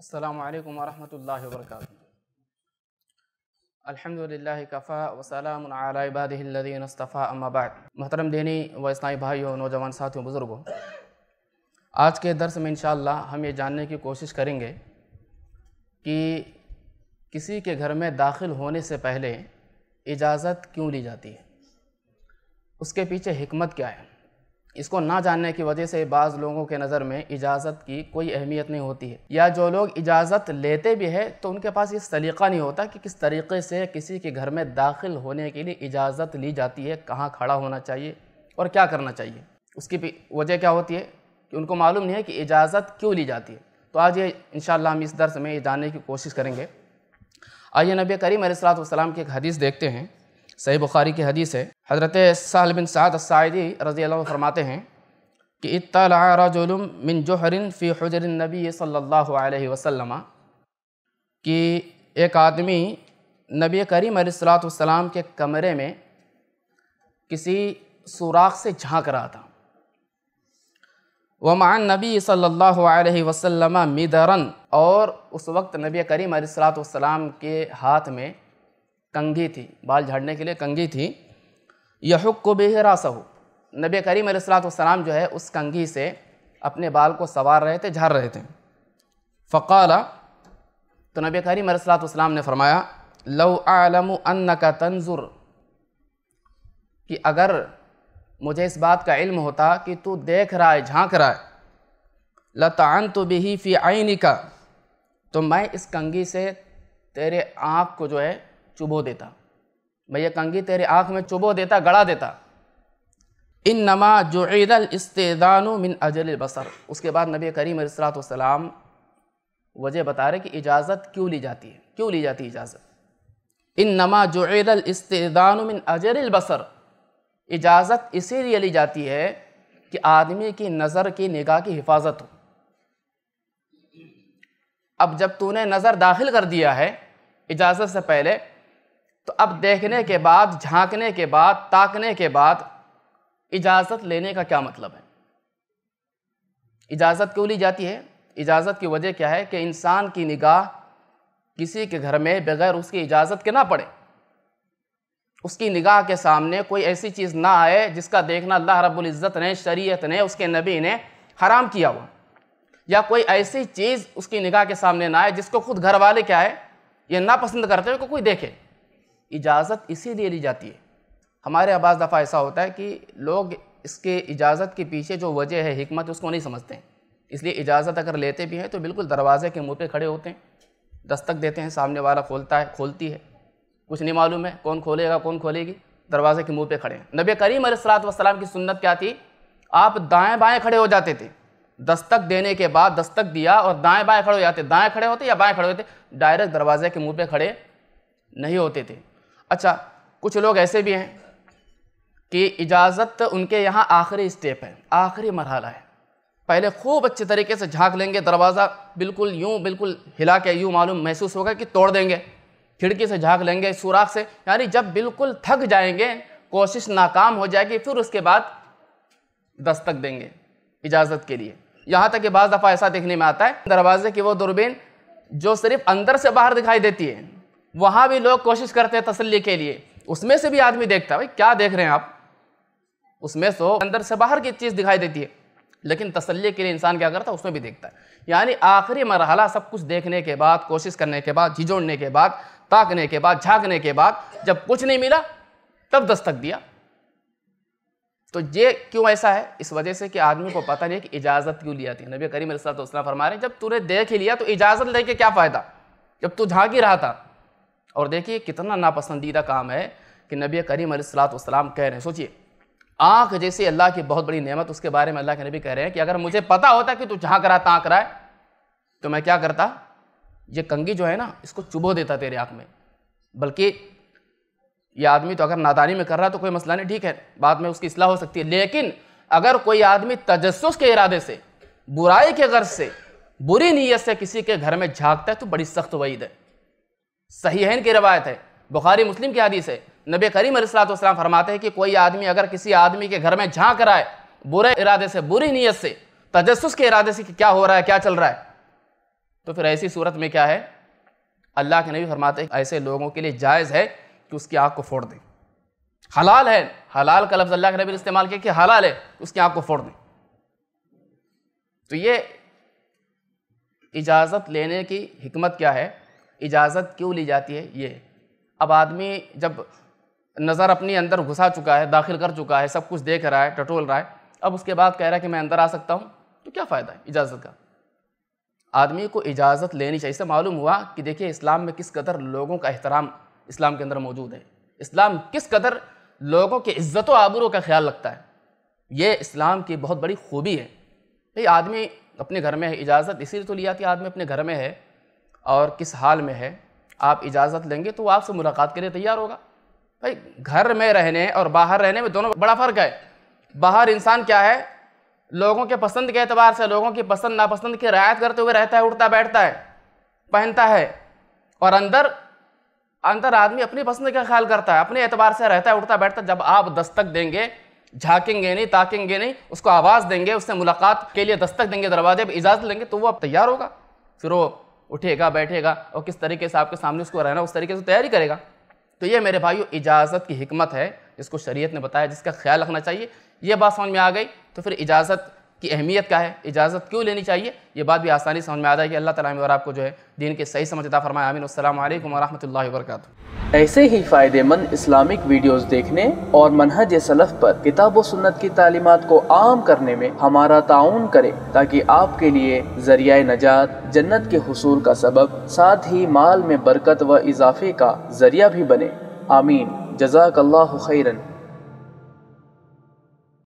अल्लाम वरहमल वर्क अलहमदिल्ला कफ़ा वसलामबादीनस्तफ़ा अम्माबाद महतरम दीनी व इस्लामी भाइयों नौजवान साथियों बुज़ुर्गों आज के दरस में इन हम ये जानने की कोशिश करेंगे कि किसी के घर में दाखिल होने से पहले इजाज़त क्यों ली जाती है उसके पीछे हमत क्या है इसको ना जानने की वजह से बाज़ लोगों के नज़र में इजाज़त की कोई अहमियत नहीं होती है या जो लोग इजाज़त लेते भी है तो उनके पास ये सलीका नहीं होता कि किस तरीके से किसी के घर में दाखिल होने के लिए इजाज़त ली जाती है कहाँ खड़ा होना चाहिए और क्या करना चाहिए उसकी वजह क्या होती है कि उनको मालूम नहीं है कि इजाज़त क्यों ली जाती है तो आज ये इन हम इस दर्स में ये जानने की कोशिश करेंगे आइए नबी करीम सलाम की एक हदीस देखते हैं सही बुखारी की हदीस है हज़रत साल बिन साद सायदी रज़ी फरमाते हैं कि इतला रजुलम मिन जोहरिन फ़ी हजर नबी सल्लल्लाहु अलैहि वसल्लम कि एक आदमी नबी करीम सलाम के कमरे में किसी सुराख से झांक रहा था वमान नबी सल्लल्लाहु अलैहि वसल्लम मिदरन और उस वक्त नबी करीम सलाम के हाथ में कंघी थी बाल झाड़ने के लिए कंघी थी यहुक को बेहरासहू नबी करीम सलाम जो है उस कंघी से अपने बाल को सवार रहे थे झाड़ रहे थे फ़काला तो नबी करीम सलाम ने फरमाया लो आलम का तंजुर कि अगर मुझे इस बात का इल्म होता कि तू देख रहा है झांक रहा है लतान तो बिही फ़ी आईनी का तो मैं इस कंगी से तेरे आँख को जो है चुबो देता मैं कंगी तेरे आँख में चुबो देता गड़ा देता इन नमा जुड़ल इस्तेदान मिन अजल बसर उसके बाद नबी करीम सलाम वजह बता रहे कि इजाज़त क्यों ली जाती है क्यों ली जाती है इजाज़त इन नमा जुड़ल इस्तेदान मिन अजल बसर इजाज़त इसीलिए ली जाती है कि आदमी की नज़र की निगाह की हिफाजत हो अब जब तूने नज़र दाखिल कर दिया है इजाज़त से पहले तो अब देखने के बाद झांकने के बाद ताकने के बाद इजाज़त लेने का क्या मतलब है इजाज़त क्यों ली जाती है इजाज़त की वजह क्या है कि इंसान की निगाह किसी के घर में बगैर उसकी इजाज़त के ना पड़े उसकी निगाह के सामने कोई ऐसी चीज़ ना आए जिसका देखना अल्लाह रब्बुल इज़्ज़त ने शरीयत ने उसके नबी ने हराम किया हुआ या कोई ऐसी चीज़ उसकी निगाह के सामने ना आए जिसको खुद घर वाले क्या है ये ना पसंद करते हुए को कोई देखे इजाज़त इसी दे दी जाती है हमारे आबाज़ दफ़ा ऐसा होता है कि लोग इसके इजाज़त के पीछे जो वजह है हमत उसको नहीं समझते इसलिए इजाज़त अगर लेते भी हैं तो बिल्कुल दरवाज़े के मुँह पर खड़े होते हैं दस्तक देते हैं सामने वाला खोलता है खोलती है कुछ नहीं मालूम है कौन खोलेगा कौन खोलेगी दरवाज़े के मुँह पर खड़े हैं नबी करीम सलाम की सुन्नत क्या थी आप दाएँ बाएँ खड़े हो जाते थे दस्तक देने के बाद दस्तक दिया और दाएँ बाएँ खड़े हो जाते दाएँ खड़े होते या बाएँ खड़े होते डायरेक्ट दरवाजे के मुँह पर खड़े नहीं होते थे अच्छा कुछ लोग ऐसे भी हैं कि इजाज़त उनके यहाँ आखिरी स्टेप है आखिरी मरहला है पहले खूब अच्छे तरीके से झांक लेंगे दरवाज़ा बिल्कुल यूँ बिल्कुल हिला के यूँ मालूम महसूस होगा कि तोड़ देंगे खिड़की से झांक लेंगे सुराख से यानी जब बिल्कुल थक जाएंगे कोशिश नाकाम हो जाएगी फिर उसके बाद दस्तक देंगे इजाज़त के लिए यहाँ तक कि बज़ दफ़ा ऐसा देखने में आता है दरवाजे की वो दूरबीन जो सिर्फ अंदर से बाहर दिखाई देती है वहाँ भी लोग कोशिश करते हैं तसल्ली के लिए उसमें से भी आदमी देखता है भाई क्या देख रहे हैं आप उसमें से तो अंदर से बाहर की चीज़ दिखाई देती है लेकिन तसल्ली के लिए इंसान क्या करता है उसमें भी देखता है यानी आखिरी मरहला सब कुछ देखने के बाद कोशिश करने के बाद झिझोड़ने के बाद ताकने के बाद झाँकने के बाद जब कुछ नहीं मिला तब दस्तक दिया तो ये क्यों ऐसा है इस वजह से कि आदमी को पता नहीं कि इजाज़त क्यों लिया थी नबी करीम सलाम फरमा रहे जब तूने देख ही लिया तो इजाज़त लेके क्या फ़ायदा जब तू झाँक ही रहा था और देखिए कितना नापसंदीदा काम है कि नबी करीम सलाम कह रहे हैं सोचिए आँख जैसी अल्लाह की बहुत बड़ी नेमत उसके बारे में अल्लाह के नबी कह रहे हैं कि अगर मुझे पता होता कि तू जहाँ करा ताँक कराए है तो मैं क्या करता ये कंगी जो है ना इसको चुभो देता तेरे आँख में बल्कि ये आदमी तो अगर नादानी में कर रहा है तो कोई मसला नहीं ठीक है बाद में उसकी असलाह हो सकती है लेकिन अगर कोई आदमी तजस के इरादे से बुराई के गर्ज से बुरी नीयत से किसी के घर में झाँकता है तो बड़ी सख्त वईद है सहीहन की रवायत है बुखारी मुस्लिम की हदीस है नबी करीम सलाम फरमाते हैं कि कोई आदमी अगर किसी आदमी के घर में झांक रहा है बुरे इरादे से बुरी नीयत से तजस के इरादे से कि क्या हो रहा है क्या चल रहा है तो फिर ऐसी सूरत में क्या है अल्लाह के नबी फरमाते हैं ऐसे लोगों के लिए जायज़ है कि उसकी आँख को फोड़ दें हलाल है हलाल का लफ्ज़ अल्लाह के नबी ने इस्तेमाल किया कि हलाल है उसकी आँख को फोड़ दें तो ये इजाज़त लेने की हमत क्या है इजाज़त क्यों ली जाती है ये अब आदमी जब नज़र अपनी अंदर घुसा चुका है दाखिल कर चुका है सब कुछ देख रहा है टटोल रहा है अब उसके बाद कह रहा है कि मैं अंदर आ सकता हूँ तो क्या फ़ायदा है इजाज़त का आदमी को इजाज़त लेनी चाहिए इससे मालूम हुआ कि देखिए इस्लाम में किस कदर लोगों का एहतराम इस्लाम के अंदर मौजूद है इस्लाम किस कदर लोगों के इज़्ज़त आबरू का ख्याल रखता है ये इस्लाम की बहुत बड़ी खूबी है भाई आदमी अपने घर में है इजाज़त इसीलिए तो लिया कि आदमी अपने घर में है और किस हाल में है आप इजाज़त लेंगे तो आपसे मुलाकात के लिए तैयार होगा भाई घर में रहने और बाहर रहने में दोनों बड़ा फ़र्क है बाहर इंसान क्या है लोगों के पसंद के अतबार से लोगों की पसंद नापसंद की रियायत करते हुए रहता है उठता बैठता है पहनता है और अंदर अंदर आदमी अपनी पसंद का ख्याल करता है अपने एतबार से रहता है उठता बैठता जब आप दस्तक देंगे झाँकेंगे नहीं ताकेंगे नहीं उसको आवाज़ देंगे उससे मुलाकात के लिए दस्तक देंगे दरवाजे पर इजाज़त लेंगे तो वो अब तैयार होगा फिर वो उठेगा बैठेगा और किस तरीके से आपके सामने उसको रहना उस तरीके से तैयारी करेगा तो ये मेरे भाइयों इजाज़त की हमत है जिसको शरीयत ने बताया जिसका ख्याल रखना चाहिए ये बात समझ में आ गई तो फिर इजाज़त की अहमियत का है इजाज़त क्यों लेनी चाहिए ये बात भी आसानी समझ में आ जाए कि अल्लाह तला और आपको जो है दीन के सही समझता फरमाए आमीन अल्लाम वरहमल ऐसे ही फ़ायदेमंद इस्लामिक वीडियोस देखने और मनहज सलफ़ पर किताब व सुन्नत की तालीमत को आम करने में हमारा ताउन करें ताकि आपके लिए जरिया नजात जन्नत के हसूल का सबब साथ ही माल में बरकत व इजाफे का जरिया भी बने आमीन जजाक खैरन